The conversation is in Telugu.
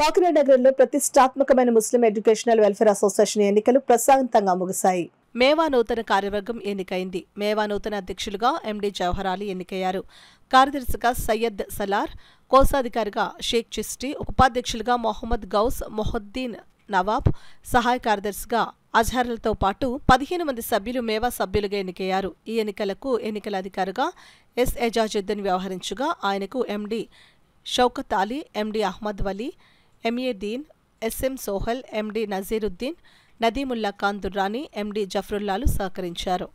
కాకినాడ నగరంలో ప్రతిష్టాత్మకమైన ముస్లిం ఎడ్యుకేషనల్ వెల్ఫేర్ అసోసియేషన్ ఎన్నికలు ప్రశాంతంగా ముగిశాయి మేవా నూతన కార్యవర్గం ఎన్నికైంది మేవా నూతన అధ్యక్షులుగా ఎండి జవహర్ అలీ ఎన్నికయ్యారు కార్యదర్శిగా సయ్యద్ సలార్ కోశాధికారిగా షేక్ చిస్టీ ఉపాధ్యక్షులుగా మొహమ్మద్ గౌస్ మొహద్దీన్ నవాబ్ సహాయ కార్యదర్శిగా అజహర్లతో పాటు పదిహేను మంది సభ్యులు మేవా సభ్యులుగా ఎన్నికయ్యారు ఈ ఎన్నికలకు ఎన్నికల అధికారిగా ఎస్ ఎజాజుద్దీన్ వ్యవహరించగా ఆయనకు MD Shaukat Ali MD Ahmed Wali MA Deen SM Sohail MD Naziruddin Nadeemullah Khan Durrani MD జఫ్రుల్లాలు సహకరించారు